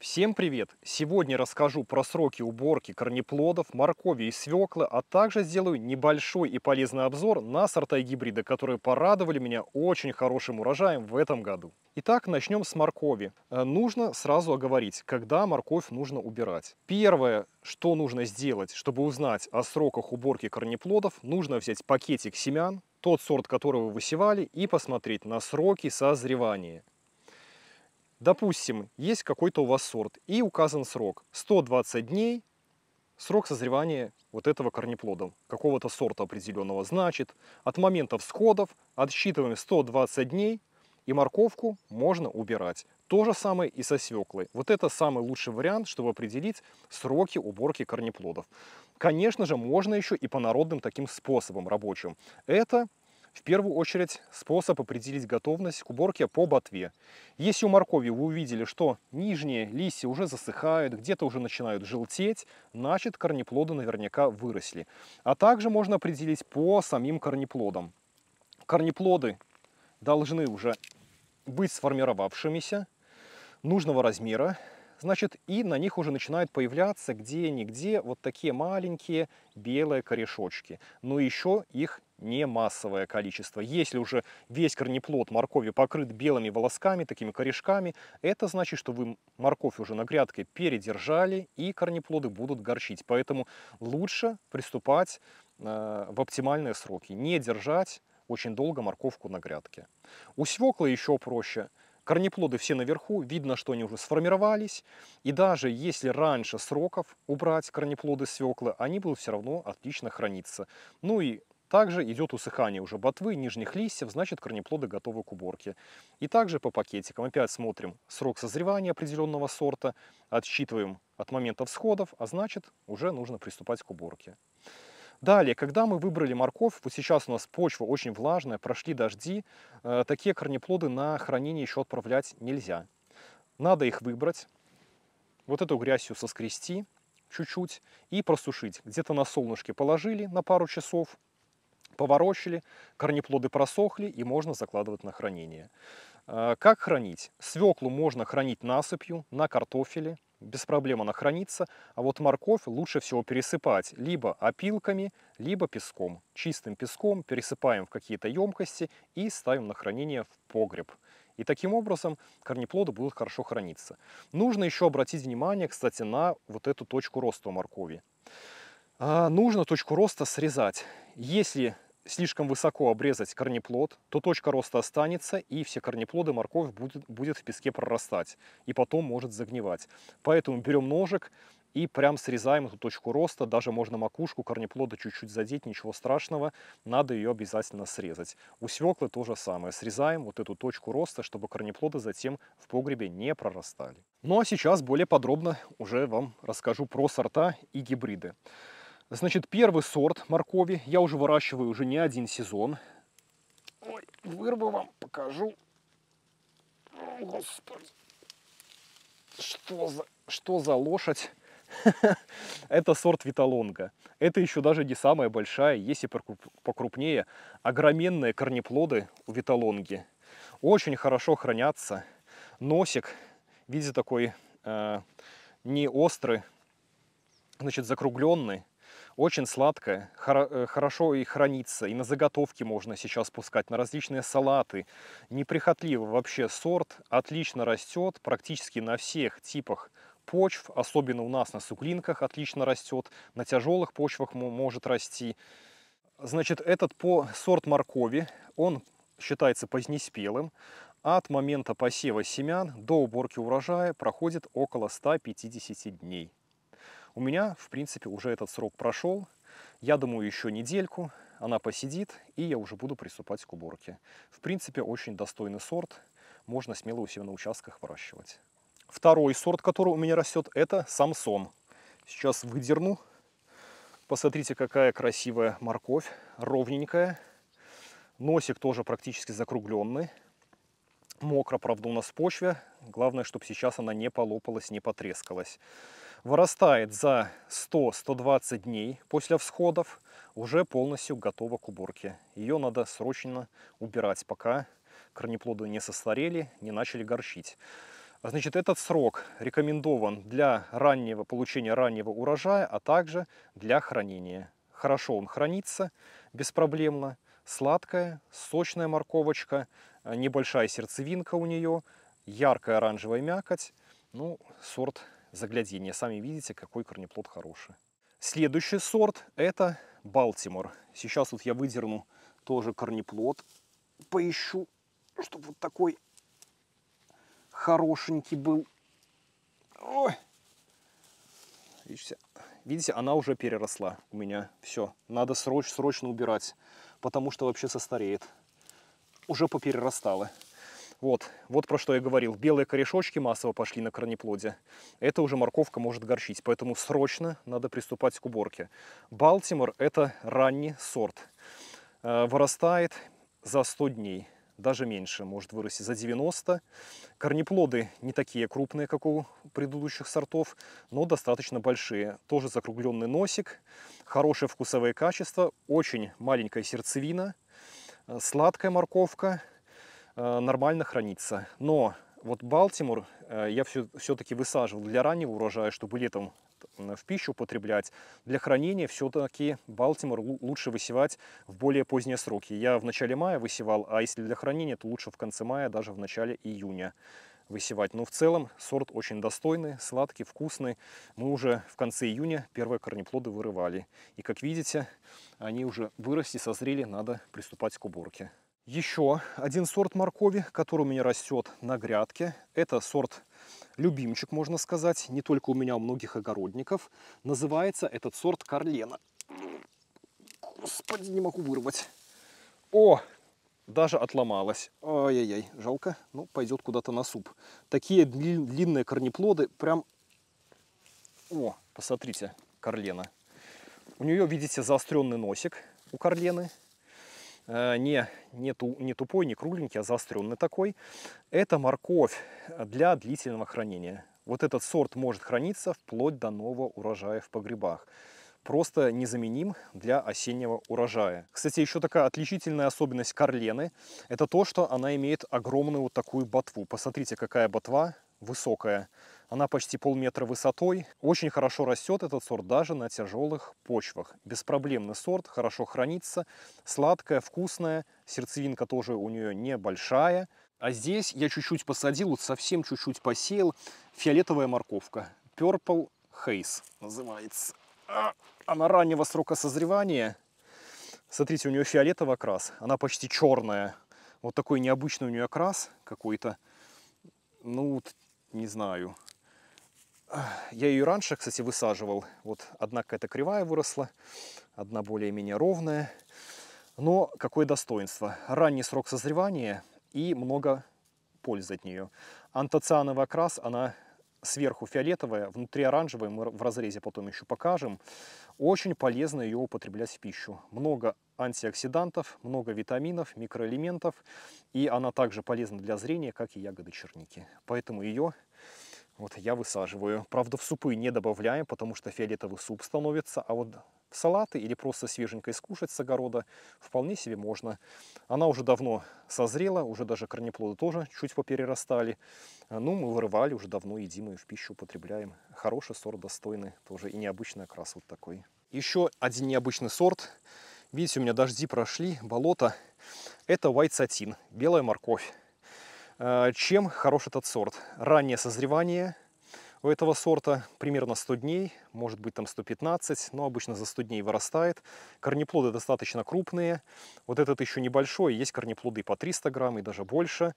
Всем привет! Сегодня расскажу про сроки уборки корнеплодов, моркови и свеклы, а также сделаю небольшой и полезный обзор на сорта и гибриды, которые порадовали меня очень хорошим урожаем в этом году. Итак, начнем с моркови. Э, нужно сразу оговорить, когда морковь нужно убирать. Первое, что нужно сделать, чтобы узнать о сроках уборки корнеплодов, нужно взять пакетик семян, тот сорт, который вы высевали, и посмотреть на сроки созревания. Допустим, есть какой-то у вас сорт и указан срок 120 дней, срок созревания вот этого корнеплода, какого-то сорта определенного. Значит, от момента всходов отсчитываем 120 дней, и морковку можно убирать. То же самое и со свеклой. Вот это самый лучший вариант, чтобы определить сроки уборки корнеплодов. Конечно же, можно еще и по народным таким способам рабочим. Это в первую очередь способ определить готовность к уборке по ботве. Если у моркови вы увидели, что нижние листья уже засыхают, где-то уже начинают желтеть, значит корнеплоды наверняка выросли. А также можно определить по самим корнеплодам. Корнеплоды должны уже быть сформировавшимися нужного размера, значит и на них уже начинают появляться где-нигде вот такие маленькие белые корешочки. Но еще их не массовое количество. Если уже весь корнеплод моркови покрыт белыми волосками, такими корешками, это значит, что вы морковь уже на грядке передержали, и корнеплоды будут горчить. Поэтому лучше приступать э, в оптимальные сроки, не держать очень долго морковку на грядке. У свекла еще проще – Корнеплоды все наверху, видно, что они уже сформировались. И даже если раньше сроков убрать корнеплоды свеклы, они будут все равно отлично храниться. Ну и также идет усыхание уже ботвы, нижних листьев, значит корнеплоды готовы к уборке. И также по пакетикам опять смотрим срок созревания определенного сорта, отсчитываем от момента всходов, а значит уже нужно приступать к уборке. Далее, когда мы выбрали морковь, вот сейчас у нас почва очень влажная, прошли дожди, э, такие корнеплоды на хранение еще отправлять нельзя. Надо их выбрать, вот эту грязью соскрести чуть-чуть и просушить. Где-то на солнышке положили на пару часов, поворочили, корнеплоды просохли и можно закладывать на хранение. Э, как хранить? Свеклу можно хранить насыпью, на картофеле, без проблем она хранится. А вот морковь лучше всего пересыпать либо опилками, либо песком. Чистым песком пересыпаем в какие-то емкости и ставим на хранение в погреб. И таким образом корнеплоды будут хорошо храниться. Нужно еще обратить внимание, кстати, на вот эту точку роста моркови. А нужно точку роста срезать. Если слишком высоко обрезать корнеплод, то точка роста останется, и все корнеплоды морковь будет, будет в песке прорастать, и потом может загнивать. Поэтому берем ножик и прям срезаем эту точку роста, даже можно макушку корнеплода чуть-чуть задеть, ничего страшного, надо ее обязательно срезать. У свеклы то же самое, срезаем вот эту точку роста, чтобы корнеплоды затем в погребе не прорастали. Ну а сейчас более подробно уже вам расскажу про сорта и гибриды. Значит, первый сорт моркови я уже выращиваю уже не один сезон. Ой, вырву вам, покажу. О, Господи. Что за, что за лошадь? Это сорт Виталонга. Это еще даже не самая большая, если покрупнее. Огроменные корнеплоды у Виталонги. Очень хорошо хранятся. Носик видите такой э, не острый, значит, закругленный. Очень сладкое, э, хорошо и хранится, и на заготовки можно сейчас пускать, на различные салаты. Неприхотливый вообще сорт, отлично растет практически на всех типах почв, особенно у нас на суглинках отлично растет, на тяжелых почвах может расти. Значит, этот по сорт моркови, он считается позднеспелым, от момента посева семян до уборки урожая проходит около 150 дней. У меня, в принципе, уже этот срок прошел. Я думаю, еще недельку она посидит, и я уже буду приступать к уборке. В принципе, очень достойный сорт. Можно смело у себя на участках выращивать. Второй сорт, который у меня растет, это самсон. Сейчас выдерну. Посмотрите, какая красивая морковь, ровненькая. Носик тоже практически закругленный. Мокро, правда, у нас почве. Главное, чтобы сейчас она не полопалась, не потрескалась вырастает за 100-120 дней после всходов, уже полностью готова к уборке. Ее надо срочно убирать, пока корнеплоды не состарели, не начали горчить. Значит, этот срок рекомендован для раннего получения раннего урожая, а также для хранения. Хорошо он хранится, беспроблемно. Сладкая, сочная морковочка, небольшая сердцевинка у нее, яркая оранжевая мякоть. Ну, сорт загляденье. Сами видите, какой корнеплод хороший. Следующий сорт это Балтимор. Сейчас вот я выдерну тоже корнеплод. Поищу, ну, чтобы вот такой хорошенький был. Ой. Видите, видите, она уже переросла у меня. Все, надо срочно, срочно убирать, потому что вообще состареет. Уже поперерастала. Вот, вот про что я говорил. Белые корешочки массово пошли на корнеплоде. Это уже морковка может горчить, поэтому срочно надо приступать к уборке. Балтимор – это ранний сорт. Э, вырастает за 100 дней, даже меньше, может вырасти за 90. Корнеплоды не такие крупные, как у предыдущих сортов, но достаточно большие. Тоже закругленный носик, хорошее вкусовое качество, очень маленькая сердцевина, э, сладкая морковка – Э, нормально хранится. Но вот Балтимор э, я все-таки высаживал для раннего урожая, чтобы летом э, в пищу употреблять. Для хранения все-таки Балтимор лучше высевать в более поздние сроки. Я в начале мая высевал, а если для хранения, то лучше в конце мая, даже в начале июня высевать. Но в целом сорт очень достойный, сладкий, вкусный. Мы уже в конце июня первые корнеплоды вырывали. И как видите, они уже выросли, созрели, надо приступать к уборке. Еще один сорт моркови, который у меня растет на грядке. Это сорт любимчик, можно сказать, не только у меня, у многих огородников. Называется этот сорт Карлена. Господи, не могу вырвать. О, даже отломалась. Ой-ой-ой, жалко. Ну, пойдет куда-то на суп. Такие длинные корнеплоды прям... О, посмотрите, Карлена. У нее, видите, заостренный носик у Карлены. Э, не, не, ту, не тупой, не кругленький, а заостренный такой. Это морковь для длительного хранения. Вот этот сорт может храниться вплоть до нового урожая в погребах. Просто незаменим для осеннего урожая. Кстати, еще такая отличительная особенность карлены это то, что она имеет огромную вот такую ботву. Посмотрите, какая ботва высокая. Она почти полметра высотой. Очень хорошо растет этот сорт даже на тяжелых почвах. Беспроблемный сорт, хорошо хранится, сладкая, вкусная. Сердцевинка тоже у нее небольшая. А здесь я чуть-чуть посадил, вот совсем чуть-чуть посеял. Фиолетовая морковка. Purple Haze называется. А, она раннего срока созревания. Смотрите, у нее фиолетовый окрас. Она почти черная. Вот такой необычный у нее окрас какой-то. Ну, не знаю. Я ее раньше, кстати, высаживал. Вот однако, эта кривая выросла, одна более-менее ровная. Но какое достоинство? Ранний срок созревания и много пользы от нее. Антоциановый окрас, она сверху фиолетовая, внутри оранжевая, мы в разрезе потом еще покажем. Очень полезно ее употреблять в пищу. Много антиоксидантов, много витаминов, микроэлементов. И она также полезна для зрения, как и ягоды черники. Поэтому ее вот я высаживаю. Правда, в супы не добавляем, потому что фиолетовый суп становится, а вот в салаты или просто свеженько искушать с огорода вполне себе можно. Она уже давно созрела, уже даже корнеплоды тоже чуть поперерастали. А, ну, мы вырывали уже давно, едим и в пищу употребляем. Хороший сорт, достойный тоже и необычный окрас вот такой. Еще один необычный сорт. Видите, у меня дожди прошли, болото. Это white satin, белая морковь. Э, чем хорош этот сорт? Раннее созревание у этого сорта примерно 100 дней, может быть там 115, но обычно за 100 дней вырастает. Корнеплоды достаточно крупные, вот этот еще небольшой, есть корнеплоды по 300 грамм и даже больше.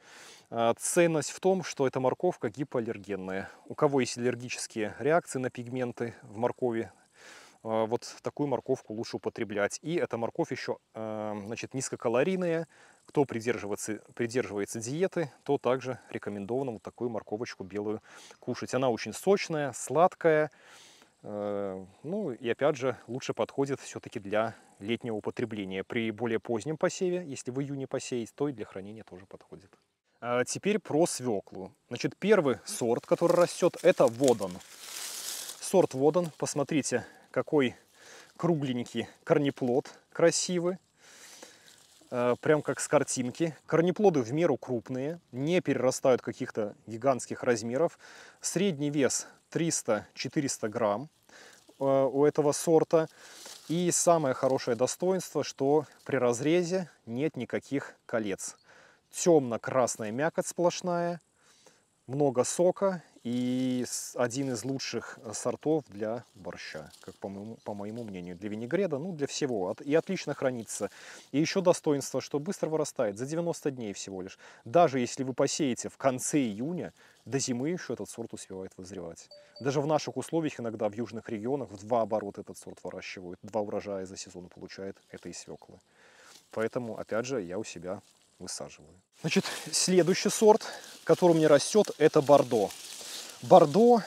Э, ценность в том, что эта морковка гипоаллергенная. У кого есть аллергические реакции на пигменты в моркови, э, вот такую морковку лучше употреблять. И эта морковь еще значит, низкокалорийная, кто придерживается, придерживается диеты, то также рекомендовано вот такую морковочку белую кушать. Она очень сочная, сладкая. Э, ну и опять же, лучше подходит все-таки для летнего употребления. При более позднем посеве, если в июне посеять, то и для хранения тоже подходит. А теперь про свеклу. Значит, первый сорт, который растет, это водан. Сорт водан, посмотрите, какой кругленький корнеплод красивый. Э, прям как с картинки. Корнеплоды в меру крупные, не перерастают каких-то гигантских размеров. Средний вес 300-400 грамм э, у этого сорта. И самое хорошее достоинство, что при разрезе нет никаких колец. Темно-красная мякоть сплошная, много сока и один из лучших э, сортов для борща, как по моему, по моему мнению, для винегрета, ну для всего. И отлично хранится. И еще достоинство, что быстро вырастает, за 90 дней всего лишь. Даже если вы посеете в конце июня, до зимы еще этот сорт успевает вызревать. Даже в наших условиях иногда в южных регионах в два оборота этот сорт выращивают, два урожая за сезон получает этой свеклы. Поэтому, опять же, я у себя высаживаю. Значит, следующий сорт, который у меня растет, это бордо. Бордо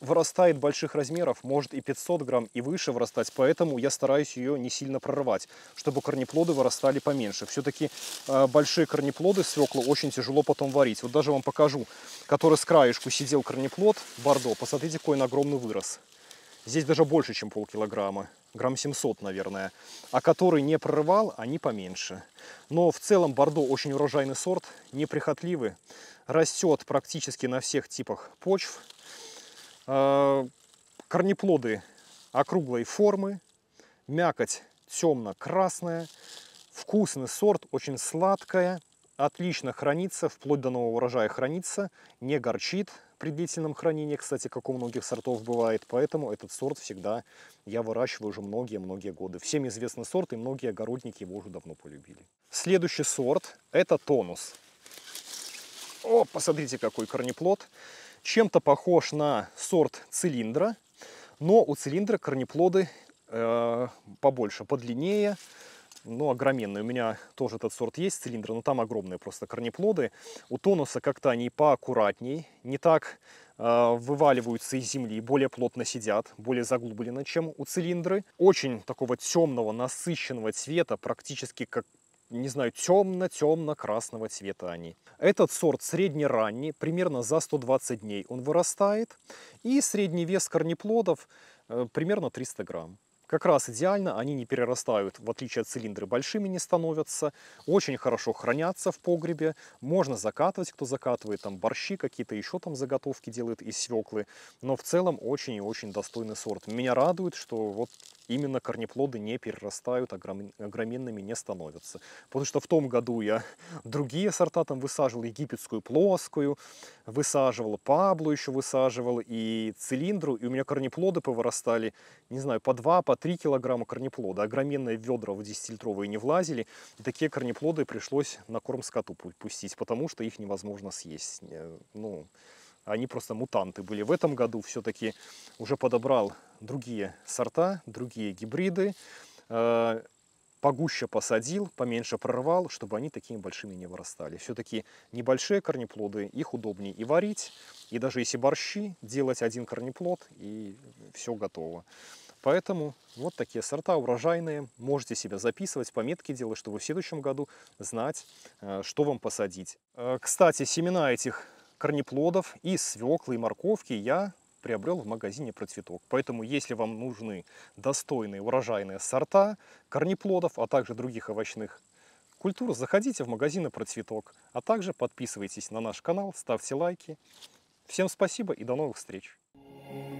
вырастает больших размеров, может и 500 грамм и выше вырастать, поэтому я стараюсь ее не сильно прорывать, чтобы корнеплоды вырастали поменьше. Все-таки э, большие корнеплоды свекла очень тяжело потом варить. Вот даже вам покажу, который с краешку сидел корнеплод бордо, посмотрите, какой он огромный вырос. Здесь даже больше, чем полкилограмма, грамм 700, наверное. А который не прорывал, они поменьше. Но в целом Бордо очень урожайный сорт, неприхотливый. Растет практически на всех типах почв. А, корнеплоды округлой формы, мякоть темно-красная, вкусный сорт, очень сладкая, отлично хранится, вплоть до нового урожая хранится, не горчит при длительном хранении, кстати, как у многих сортов бывает, поэтому этот сорт всегда я выращиваю уже многие-многие годы. Всем известный сорт, и многие огородники его уже давно полюбили. Следующий сорт – это тонус. О, посмотрите, какой корнеплод. Чем-то похож на сорт цилиндра, но у цилиндра корнеплоды э, побольше, подлиннее, ну, огроменный У меня тоже этот сорт есть, цилиндр, но там огромные просто корнеплоды. У тонуса как-то они поаккуратней, не так э, вываливаются из земли, более плотно сидят, более заглубленно, чем у цилиндры. Очень такого темного, насыщенного цвета, практически как не знаю, темно-темно-красного цвета они. Этот сорт среднеранний, примерно за 120 дней он вырастает. И средний вес корнеплодов э, примерно 300 грамм. Как раз идеально, они не перерастают, в отличие от цилиндры, большими не становятся, очень хорошо хранятся в погребе, можно закатывать, кто закатывает там борщи, какие-то еще там заготовки делает из свеклы, но в целом очень и очень достойный сорт. Меня радует, что вот именно корнеплоды не перерастают, огроменными не становятся. Потому что в том году я другие сорта там высаживал, египетскую плоскую, высаживал паблу еще высаживал, и цилиндру, и у меня корнеплоды повырастали, не знаю, по 2, по 3 килограмма корнеплода. Огроменные ведра в 10-литровые не влазили, и такие корнеплоды пришлось на корм скоту пустить, потому что их невозможно съесть. Э, ну, они просто мутанты были. В этом году все-таки уже подобрал другие сорта, другие гибриды, э, погуще посадил, поменьше прорвал, чтобы они такими большими не вырастали. Все-таки небольшие корнеплоды, их удобнее и варить, и даже если борщи, делать один корнеплод, и все готово. Поэтому вот такие сорта урожайные. Можете себя записывать, пометки делать, чтобы в следующем году знать, э, что вам посадить. Э, кстати, семена этих корнеплодов и свеклы, и морковки я приобрел в магазине «Процветок». Поэтому, если вам нужны достойные урожайные сорта корнеплодов, а также других овощных культур, заходите в магазины «Процветок», а также подписывайтесь на наш канал, ставьте лайки. Всем спасибо и до новых встреч! Thank you.